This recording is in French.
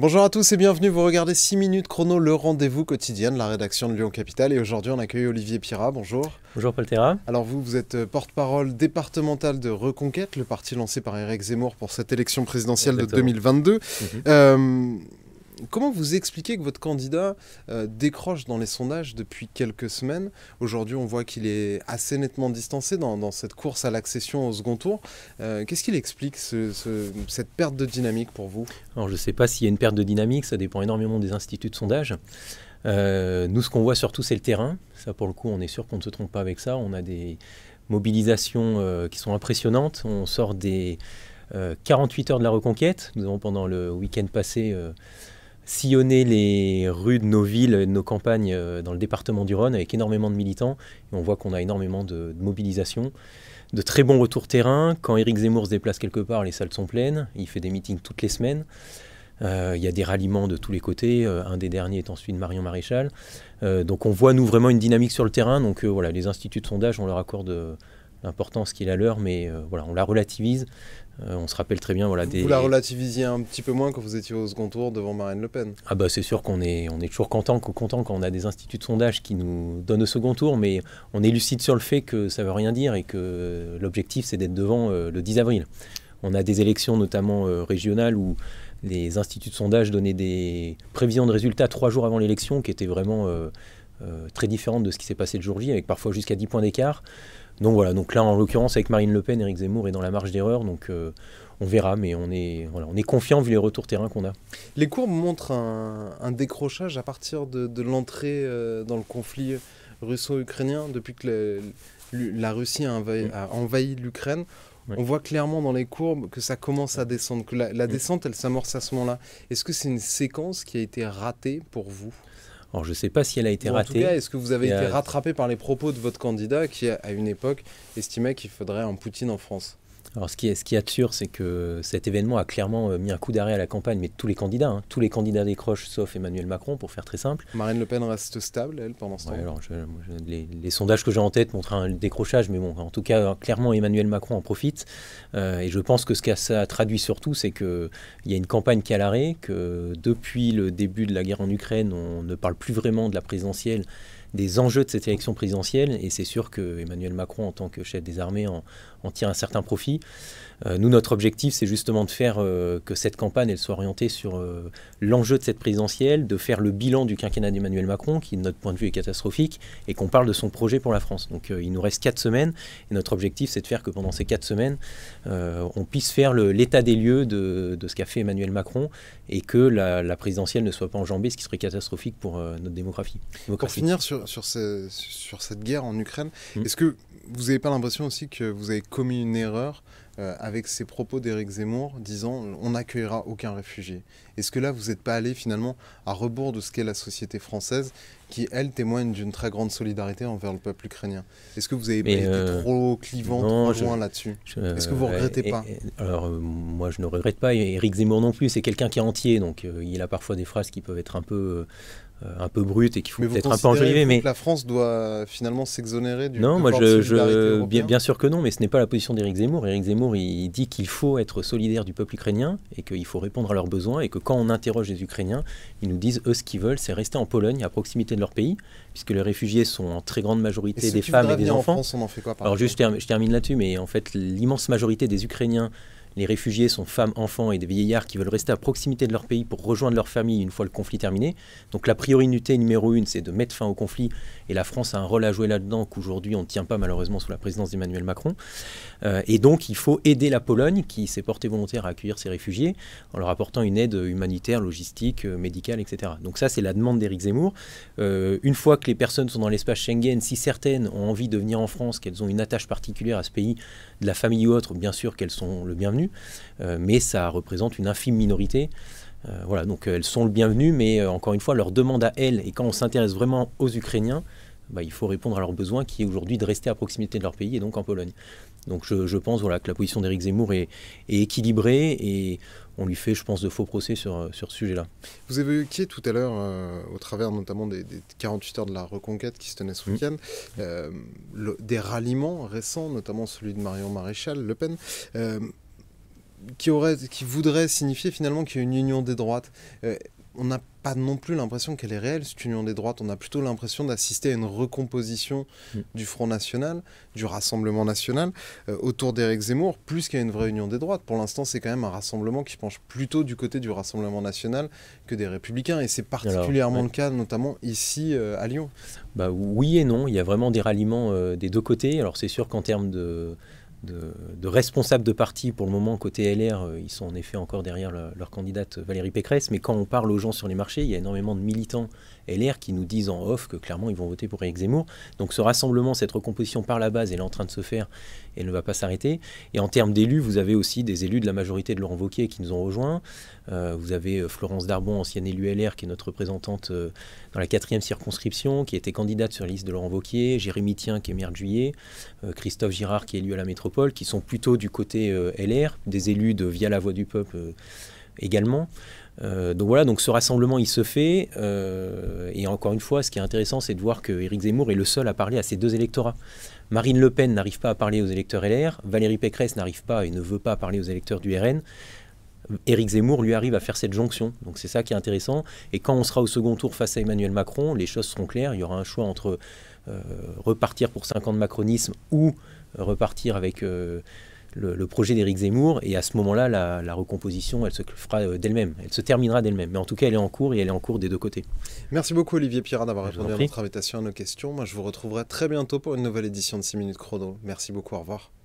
Bonjour à tous et bienvenue, vous regardez 6 minutes chrono, le rendez-vous quotidien de la rédaction de Lyon Capital et aujourd'hui on accueille Olivier Pira, bonjour. Bonjour Paul Terra. Alors vous, vous êtes euh, porte-parole départementale de Reconquête, le parti lancé par Eric Zemmour pour cette élection présidentielle de 2022 comment vous expliquez que votre candidat euh, décroche dans les sondages depuis quelques semaines Aujourd'hui, on voit qu'il est assez nettement distancé dans, cette course à l'accession au second tour. Euh, qu'est-ce qu'il explique, cette perte de dynamique pour vous Alors, je ne sais pas s'il y a une perte de dynamique, ça dépend énormément des instituts de sondage. Euh, nous, ce qu'on voit surtout, c'est le terrain. Ça, pour le coup, on est sûr qu'on ne se trompe pas avec ça. On a des mobilisations qui sont impressionnantes. On sort des... 48 heures de la reconquête. Nous avons pendant le week-end passé sillonner les rues de nos villes, de nos campagnes euh, dans le département du Rhône avec énormément de militants. on voit qu'on a énormément de, mobilisation de très bons retours terrain. Quand Éric Zemmour se déplace quelque part, les salles sont pleines. Il fait des meetings toutes les semaines. Euh, il y a des ralliements de tous les côtés. Euh, un des derniers étant celui de Marion Maréchal. donc on voit, nous, vraiment une dynamique sur le terrain. Donc voilà, les instituts de sondage, on leur accorde l'importance qu'il a l'heure, mais euh, voilà, on la relativise. Euh, on se rappelle très bien voilà, des... Vous la relativisiez un petit peu moins quand vous étiez au second tour devant Marine Le Pen. Ah bah c'est sûr qu'on est, on est toujours content, content quand on a des instituts de sondage qui nous donnent au second tour, mais on est lucide sur le fait que ça ne veut rien dire et que l'objectif c'est d'être devant euh, le 10 avril. On a des élections notamment régionales où les instituts de sondage donnaient des prévisions de résultats trois jours avant l'élection qui étaient vraiment très différentes de ce qui s'est passé le jour J, avec parfois jusqu'à 10 points d'écart. Donc voilà, donc là en l'occurrence avec Marine Le Pen, Éric Zemmour est dans la marge d'erreur, donc euh, on verra, mais on est, voilà, on est confiant vu les retours terrain qu'on a. Les courbes montrent un, décrochage à partir de, l'entrée euh, dans le conflit russo-ukrainien, depuis que la Russie a envahi, mm. l'Ukraine. On voit clairement dans les courbes que ça commence à descendre, que la, la mm. descente, elle s'amorce à ce moment-là. Est-ce que c'est une séquence qui a été ratée pour vous alors je ne sais pas si elle a été ratée. En tout cas, est-ce que vous avez été rattrapé par les propos de votre candidat qui, à une époque, estimait qu'il faudrait un Poutine en France alors, ce qui est, ce qui est sûr, c'est que cet événement a clairement euh, mis un coup d'arrêt à la campagne, mais tous les candidats, hein. tous les candidats décrochent, sauf Emmanuel Macron, pour faire très simple. Marine Le Pen reste stable, elle, pendant ce temps. alors, les, sondages que j'ai en tête montrent un décrochage, mais bon, en tout cas, hein, clairement, Emmanuel Macron en profite. Euh, et je pense que ce que ça traduit surtout, c'est qu'il y a une campagne qui est à l'arrêt, que depuis le début de la guerre en Ukraine, on ne parle plus vraiment de la présidentielle des enjeux de cette élection présidentielle. Et c'est sûr que Emmanuel Macron, en tant que chef des armées, en, tire un certain profit. Euh, nous, notre objectif, c'est justement de faire euh, que cette campagne, elle soit orientée sur euh, l'enjeu de cette présidentielle, de faire le bilan du quinquennat d'Emmanuel Macron, qui, de notre point de vue, est catastrophique, et qu'on parle de son projet pour la France. Donc, il nous reste quatre semaines, et notre objectif, c'est de faire que pendant ces quatre semaines, on puisse faire l'état des lieux de, ce qu'a fait Emmanuel Macron, et que la, la, présidentielle ne soit pas enjambée, ce qui serait catastrophique pour notre démographie. Pour finir sur sur, cette guerre en Ukraine. Mm. Est-ce que vous n'avez pas l'impression aussi que vous avez commis une erreur euh, avec ces propos d'Éric Zemmour disant on n'accueillera aucun réfugié Est-ce que là, vous n'êtes pas allé finalement à rebours de ce qu'est la société française qui, elle, témoigne d'une très grande solidarité envers le peuple ukrainien. Est-ce que vous avez été euh, trop clivant, trop loin là-dessus Est-ce que vous ne euh, regrettez pas Alors, euh, moi, je ne regrette pas. Éric Zemmour non plus, c'est quelqu'un qui est entier, donc il a parfois des phrases qui peuvent être un peu un peu brutes et qu'il faut peut-être un peu enjoliver. Mais la France doit finalement s'exonérer du. Non, moi je, bien, sûr que non, mais ce n'est pas la position d'Éric Zemmour. Éric Zemmour, il dit qu'il faut être solidaire du peuple ukrainien et qu'il faut répondre à leurs besoins et que quand on interroge les Ukrainiens, ils nous disent eux ce qu'ils veulent, c'est rester en Pologne, à proximité de leur pays, puisque les réfugiés sont en très grande majorité des femmes et des enfants. Alors juste, je termine là-dessus, mais en fait, l'immense majorité des Ukrainiens les réfugiés sont femmes, enfants et des vieillards qui veulent rester à proximité de leur pays pour rejoindre leur famille une fois le conflit terminé. Donc la priorité numéro une, c'est de mettre fin au conflit. Et la France a un rôle à jouer là-dedans qu'aujourd'hui on ne tient pas malheureusement sous la présidence d'Emmanuel Macron. Euh, et donc il faut aider la Pologne qui s'est portée volontaire à accueillir ces réfugiés en leur apportant une aide humanitaire, logistique, euh, médicale, etc. Donc ça c'est la demande d'Éric Zemmour. Euh, une fois que les personnes sont dans l'espace Schengen, si certaines ont envie de venir en France, qu'elles ont une attache particulière à ce pays, de la famille ou autre, bien sûr qu'elles sont le bienvenu euh, mais ça représente une infime minorité. Euh, voilà, donc euh, elles sont le bienvenu, mais encore une fois, leur demande à elles, et quand on s'intéresse vraiment aux Ukrainiens, bah, il faut répondre à leur besoin qui est aujourd'hui de rester à proximité de leur pays et donc en Pologne. Donc je, pense voilà, que la position d'Éric Zemmour est, équilibrée et on lui fait, je pense, de faux procès sur, ce sujet-là. Vous avez évoquiez tout à l'heure, au travers notamment des, 48 heures de la reconquête qui se tenaient ce mmh. week-end, des ralliements récents, notamment celui de Marion Maréchal, Le Pen qui, aurait, qui voudrait signifier finalement qu'il y a une union des droites. Euh, on n'a pas non plus l'impression qu'elle est réelle, cette union des droites. On a plutôt l'impression d'assister à une recomposition hmm. du Front National, du Rassemblement National, euh, autour d'Éric Zemmour, plus qu'à une vraie union des droites. Pour l'instant, c'est quand même un rassemblement qui penche plutôt du côté du Rassemblement National que des Républicains. Et c'est particulièrement le cas, notamment ici, euh, à Lyon. Bah, oui et non. Il y a vraiment des ralliements des deux côtés. Alors, c'est sûr qu'en termes de de, responsables de parti. Pour le moment, côté LR, euh, ils sont en effet encore derrière leur candidate Valérie Pécresse. Mais quand on parle aux gens sur les marchés, il y a énormément de militants LR qui nous disent en off que clairement ils vont voter pour Eric Zemmour. Donc ce rassemblement, cette recomposition par la base, elle est en train de se faire et elle ne va pas s'arrêter. Et en termes d'élus, vous avez aussi des élus de la majorité de Laurent Wauquiez qui nous ont rejoints. Euh, vous avez euh, Florence Darbon, ancienne élue LR, qui est notre représentante dans la quatrième circonscription, qui était candidate sur la liste de Laurent Wauquiez, Jérémy Tien, qui est maire de juillet, Christophe Girard, qui est élu à la métropole qui sont plutôt du côté euh, LR, des élus de Via la Voix du Peuple euh, également. Euh, donc voilà, donc ce rassemblement il se fait. et encore une fois, ce qui est intéressant, c'est de voir que Éric Zemmour est le seul à parler à ces deux électorats. Marine Le Pen n'arrive pas à parler aux électeurs LR, Valérie Pécresse n'arrive pas et ne veut pas parler aux électeurs du RN. Éric Zemmour lui arrive à faire cette jonction. Donc c'est ça qui est intéressant. Et quand on sera au second tour face à Emmanuel Macron, les choses seront claires. Il y aura un choix entre repartir pour 5 ans de macronisme ou repartir avec euh, le, projet d'Éric Zemmour. Et à ce moment-là, la, recomposition, elle se fera euh, d'elle-même. Elle se terminera d'elle-même. Mais en tout cas, elle est en cours et elle est en cours des deux côtés. Merci beaucoup, Olivier Pirard, d'avoir répondu à notre invitation, à nos questions. Moi, je vous retrouverai très bientôt pour une nouvelle édition de 6 minutes chrono. Merci beaucoup. Au revoir.